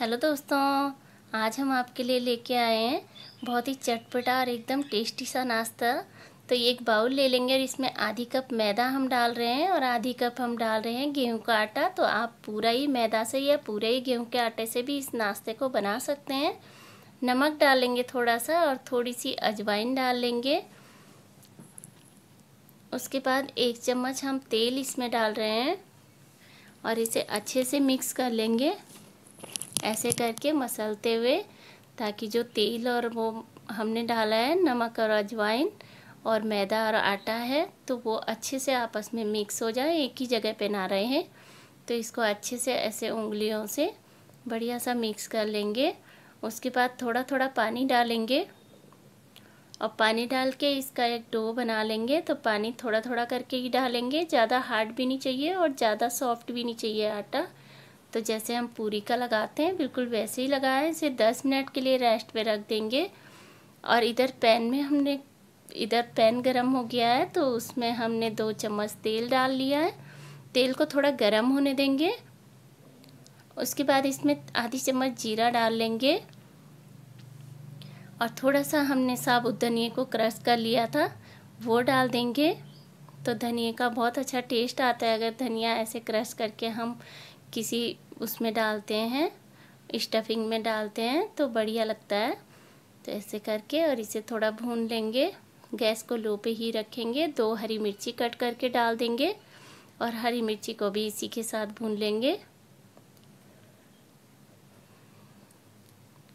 hello दोस्तों आज हम आपके लिए लेके आए हैं बहुत ही चटपटा और एकदम टेस्टी सा नाश्ता तो ये एक बाउल ले लेंगे और इसमें आधी कप मैदा हम डाल रहे हैं और आधी कप हम डाल रहे हैं गेहूं का आटा तो आप पूरा ही मैदा से या पूरे ही गेहूं के आटे से भी इस नाश्ते को बना सकते हैं नमक डालेंगे थोड़ा सा और थोड़ी सी अजवाइन डाल लेंगे उसके बाद एक चम्मच हम तेल इसमें डाल रहे हैं और इसे अच्छे से मिक्स कर लेंगे ऐसे करके मसलते हुए ताकि जो तेल और वो हमने डाला है नमक और अजवाइन और मैदा और आटा है तो वो अच्छे से आपस में मिक्स हो जाए एक ही जगह पे ना रहे हैं तो इसको अच्छे से ऐसे उंगलियों से बढ़िया सा मिक्स कर लेंगे उसके बाद थोड़ा थोड़ा पानी डालेंगे और पानी डाल के इसका एक डो बना लेंगे तो पानी थोड़ा थोड़ा करके ही डालेंगे ज़्यादा हार्ड भी नहीं चाहिए और ज़्यादा सॉफ्ट भी नहीं चाहिए आटा तो जैसे हम पूरी का लगाते हैं बिल्कुल वैसे ही लगाएं इसे दस मिनट के लिए रेस्ट पे रख देंगे और इधर पैन में हमने इधर पैन गरम हो गया है तो उसमें हमने दो चम्मच तेल डाल लिया है तेल को थोड़ा गरम होने देंगे उसके बाद इसमें आधी चम्मच जीरा डाल लेंगे और थोड़ा सा हमने साबुत धनिए को क्रश कर लिया था वो डाल देंगे तो धनिए का बहुत अच्छा टेस्ट आता है अगर धनिया ऐसे क्रश करके हम किसी उसमें डालते हैं स्टफिंग में डालते हैं तो बढ़िया लगता है तो ऐसे करके और इसे थोड़ा भून लेंगे गैस को लो पे ही रखेंगे दो हरी मिर्ची कट करके डाल देंगे और हरी मिर्ची को भी इसी के साथ भून लेंगे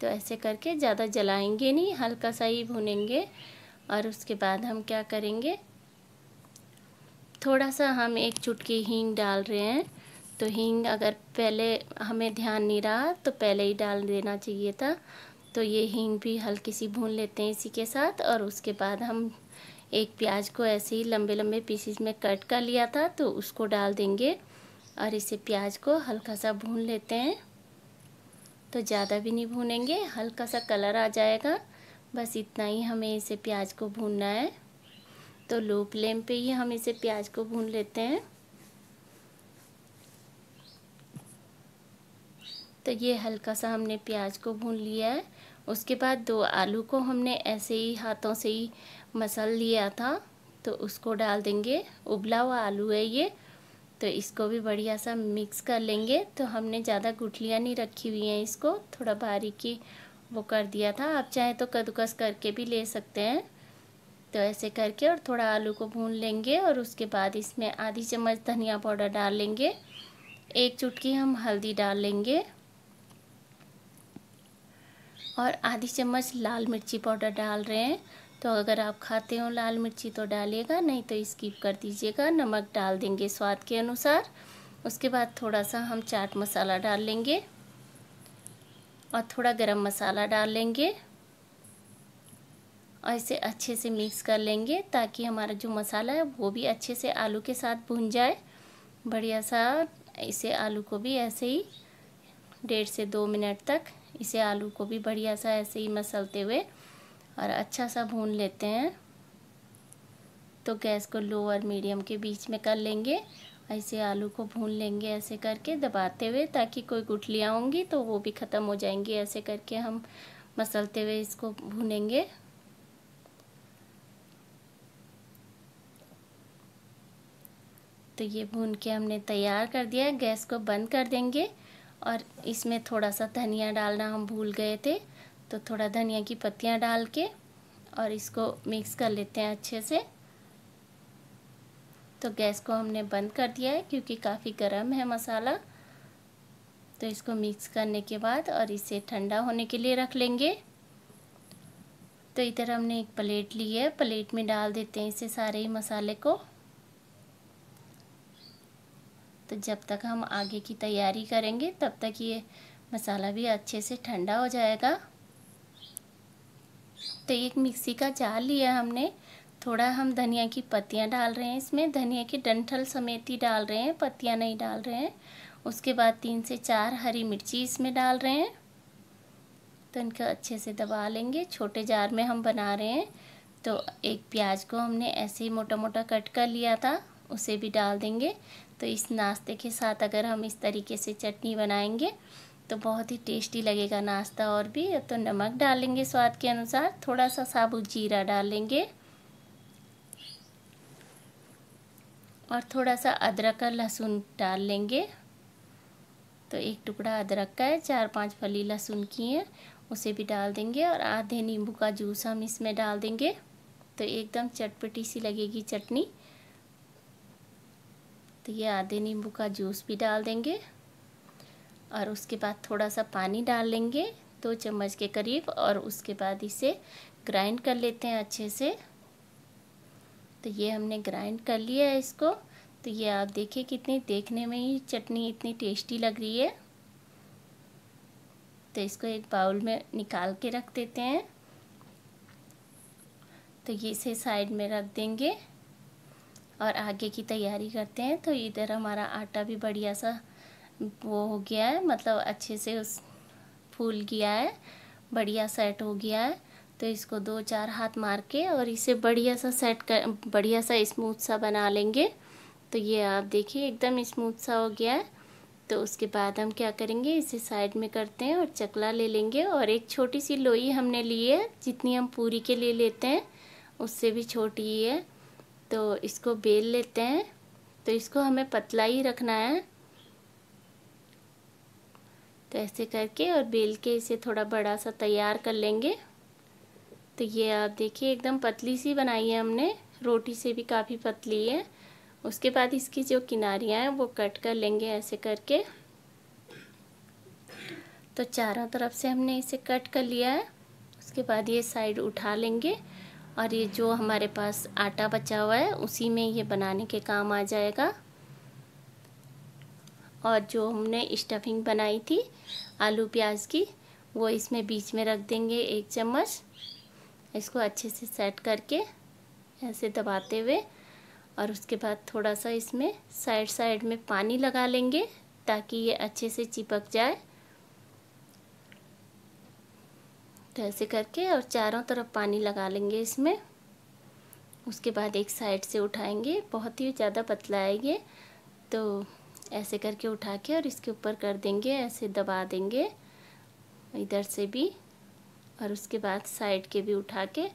तो ऐसे करके ज़्यादा जलाएंगे नहीं हल्का सा ही भूनेंगे और उसके बाद हम क्या करेंगे थोड़ा सा हम एक चुटकी हींग डाल रहे हैं तो हींग अगर पहले हमें ध्यान नहीं रहा तो पहले ही डाल देना चाहिए था तो ये हींग भी हल्की सी भून लेते हैं इसी के साथ और उसके बाद हम एक प्याज को ऐसे ही लंबे लंबे पीसीस में कट कर लिया था तो उसको डाल देंगे और इसे प्याज को हल्का सा भून लेते हैं तो ज़्यादा भी नहीं भूनेंगे हल्का सा कलर आ जाएगा बस इतना ही हमें इसे प्याज को भूनना है तो लो फ्लेम पे ही हम इसे प्याज को भून लेते हैं तो ये हल्का सा हमने प्याज को भून लिया है उसके बाद दो आलू को हमने ऐसे ही हाथों से ही मसल लिया था तो उसको डाल देंगे उबला हुआ आलू है ये तो इसको भी बढ़िया सा मिक्स कर लेंगे तो हमने ज़्यादा गुठलियाँ नहीं रखी हुई हैं इसको थोड़ा बारीकी वो कर दिया था आप चाहे तो कद्दूकस करके भी ले सकते हैं तो ऐसे करके और थोड़ा आलू को भून लेंगे और उसके बाद इसमें आधी चम्मच धनिया पाउडर डाल लेंगे एक चुटकी हम हल्दी डाल लेंगे और आधी चम्मच लाल मिर्ची पाउडर डाल रहे हैं तो अगर आप खाते हो लाल मिर्ची तो डालिएगा नहीं तो स्किप कर दीजिएगा नमक डाल देंगे स्वाद के अनुसार उसके बाद थोड़ा सा हम चाट मसाला डाल लेंगे और थोड़ा गरम मसाला डाल लेंगे और इसे अच्छे से मिक्स कर लेंगे ताकि हमारा जो मसाला है वो भी अच्छे से आलू के साथ भुन जाए बढ़िया सा इसे आलू को भी ऐसे ही डेढ़ से दो मिनट तक इसे आलू को भी बढ़िया सा ऐसे ही मसलते हुए और अच्छा सा भून लेते हैं तो गैस को लो और मीडियम के बीच में कर लेंगे ऐसे आलू को भून लेंगे ऐसे करके दबाते हुए ताकि कोई गुठलियाँ होंगी तो वो भी ख़त्म हो जाएंगी ऐसे करके हम मसलते हुए इसको भूनेंगे तो ये भून के हमने तैयार कर दिया गैस को बंद कर देंगे और इसमें थोड़ा सा धनिया डालना हम भूल गए थे तो थोड़ा धनिया की पत्तियाँ डाल के और इसको मिक्स कर लेते हैं अच्छे से तो गैस को हमने बंद कर दिया है क्योंकि काफ़ी गर्म है मसाला तो इसको मिक्स करने के बाद और इसे ठंडा होने के लिए रख लेंगे तो इधर हमने एक प्लेट ली है प्लेट में डाल देते हैं इसे सारे ही मसाले को तो जब तक हम आगे की तैयारी करेंगे तब तक ये मसाला भी अच्छे से ठंडा हो जाएगा तो एक मिक्सी का जार लिया हमने थोड़ा हम धनिया की पत्तियाँ डाल रहे हैं इसमें धनिया के डंठल समेत ही डाल रहे हैं पत्तियाँ नहीं डाल रहे हैं उसके बाद तीन से चार हरी मिर्ची इसमें डाल रहे हैं तो इनको अच्छे से दबा लेंगे छोटे जार में हम बना रहे हैं तो एक प्याज को हमने ऐसे ही मोटा मोटा कट कर लिया था उसे भी डाल देंगे तो इस नाश्ते के साथ अगर हम इस तरीके से चटनी बनाएंगे तो बहुत ही टेस्टी लगेगा नाश्ता और भी तो नमक डालेंगे स्वाद के अनुसार थोड़ा सा साबुत जीरा डालेंगे और थोड़ा सा अदरक का लहसुन डाल लेंगे तो एक टुकड़ा अदरक का है चार पांच फली लहसुन की है उसे भी डाल देंगे और आधे नींबू का जूस हम इसमें डाल देंगे तो एकदम चटपटी सी लगेगी चटनी तो ये आधे नींबू का जूस भी डाल देंगे और उसके बाद थोड़ा सा पानी डाल लेंगे दो चम्मच के करीब और उसके बाद इसे ग्राइंड कर लेते हैं अच्छे से तो ये हमने ग्राइंड कर लिया है इसको तो ये आप देखिए कितनी देखने में ही चटनी इतनी टेस्टी लग रही है तो इसको एक बाउल में निकाल के रख देते हैं तो ये इसे साइड में रख देंगे और आगे की तैयारी करते हैं तो इधर हमारा आटा भी बढ़िया सा वो हो गया है मतलब अच्छे से उस फूल गया है बढ़िया सेट हो गया है तो इसको दो चार हाथ मार के और इसे बढ़िया सा सेट कर बढ़िया सा स्मूथ सा बना लेंगे तो ये आप देखिए एकदम स्मूथ सा हो गया है तो उसके बाद हम क्या करेंगे इसे साइड में करते हैं और चकला ले लेंगे और एक छोटी सी लोई हमने ली है जितनी हम पूरी के लिए लेते हैं उससे भी छोटी ही है तो इसको बेल लेते हैं तो इसको हमें पतला ही रखना है तो ऐसे करके और बेल के इसे थोड़ा बड़ा सा तैयार कर लेंगे तो ये आप देखिए एकदम पतली सी बनाई है हमने रोटी से भी काफ़ी पतली है उसके बाद इसकी जो किनारियाँ हैं वो कट कर लेंगे ऐसे करके तो चारों तरफ से हमने इसे कट कर लिया है उसके बाद ये साइड उठा लेंगे और ये जो हमारे पास आटा बचा हुआ है उसी में ये बनाने के काम आ जाएगा और जो हमने स्टफिंग बनाई थी आलू प्याज की वो इसमें बीच में रख देंगे एक चम्मच इसको अच्छे से सेट करके ऐसे दबाते हुए और उसके बाद थोड़ा सा इसमें साइड साइड में पानी लगा लेंगे ताकि ये अच्छे से चिपक जाए तो ऐसे करके और चारों तरफ पानी लगा लेंगे इसमें उसके बाद एक साइड से उठाएंगे बहुत ही ज़्यादा पतला है ये तो ऐसे करके उठा के और इसके ऊपर कर देंगे ऐसे दबा देंगे इधर से भी और उसके बाद साइड के भी उठा के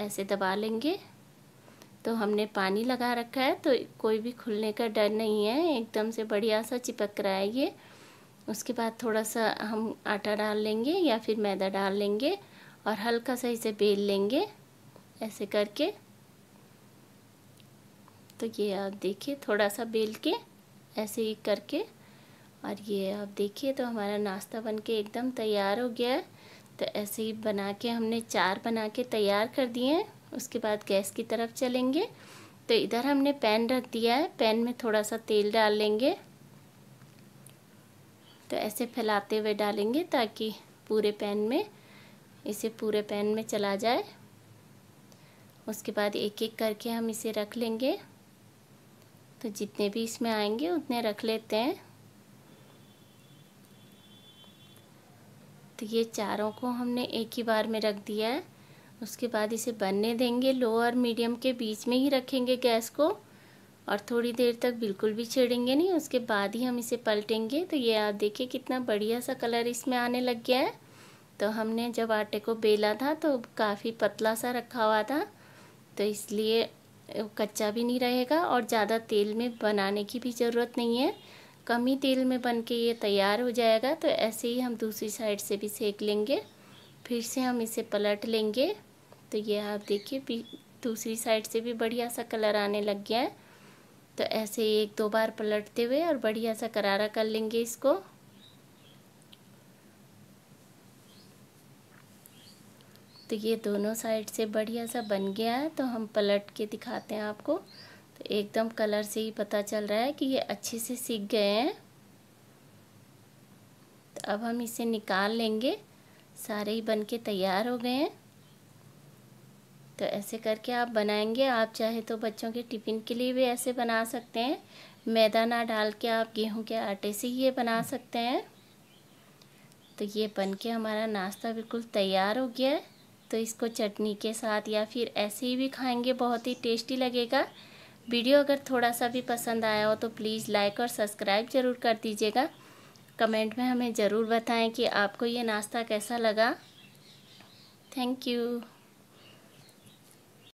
ऐसे दबा लेंगे तो हमने पानी लगा रखा है तो कोई भी खुलने का डर नहीं है एकदम से बढ़िया सा चिपक रहा है ये उसके बाद थोड़ा सा हम आटा डाल लेंगे या फिर मैदा डाल लेंगे और हल्का सा इसे बेल लेंगे ऐसे करके तो ये आप देखिए थोड़ा सा बेल के ऐसे ही करके और ये आप देखिए तो हमारा नाश्ता बन के एकदम तैयार हो गया है तो ऐसे ही बना के हमने चार बना के तैयार कर दिए हैं उसके बाद गैस की तरफ चलेंगे तो इधर हमने पैन रख दिया है पैन में थोड़ा सा तेल डाल लेंगे तो ऐसे फैलाते हुए डालेंगे ताकि पूरे पैन में इसे पूरे पैन में चला जाए उसके बाद एक एक करके हम इसे रख लेंगे तो जितने भी इसमें आएंगे उतने रख लेते हैं तो ये चारों को हमने एक ही बार में रख दिया है उसके बाद इसे बनने देंगे लो और मीडियम के बीच में ही रखेंगे गैस को और थोड़ी देर तक बिल्कुल भी छेड़ेंगे नहीं उसके बाद ही हम इसे पलटेंगे तो ये आप देखिए कितना बढ़िया सा कलर इसमें आने लग गया है तो हमने जब आटे को बेला था तो काफ़ी पतला सा रखा हुआ था तो इसलिए कच्चा भी नहीं रहेगा और ज़्यादा तेल में बनाने की भी ज़रूरत नहीं है कम ही तेल में बन के ये तैयार हो जाएगा तो ऐसे ही हम दूसरी साइड से भी सेक लेंगे फिर से हम इसे पलट लेंगे तो ये आप देखिए दूसरी साइड से भी बढ़िया सा कलर आने लग गया है तो ऐसे एक दो बार पलटते हुए और बढ़िया सा करारा कर लेंगे इसको तो ये दोनों साइड से बढ़िया सा बन गया है तो हम पलट के दिखाते हैं आपको तो एकदम कलर से ही पता चल रहा है कि ये अच्छे से सीख गए हैं तो अब हम इसे निकाल लेंगे सारे ही बन के तैयार हो गए हैं तो ऐसे करके आप बनाएंगे आप चाहे तो बच्चों के टिफ़िन के लिए भी ऐसे बना सकते हैं मैदा ना डाल के आप गेहूं के आटे से ये बना सकते हैं तो ये बन के हमारा नाश्ता बिल्कुल तैयार हो गया है तो इसको चटनी के साथ या फिर ऐसे ही भी खाएंगे बहुत ही टेस्टी लगेगा वीडियो अगर थोड़ा सा भी पसंद आया हो तो प्लीज़ लाइक और सब्सक्राइब ज़रूर कर दीजिएगा कमेंट में हमें ज़रूर बताएं कि आपको ये नाश्ता कैसा लगा थैंक यू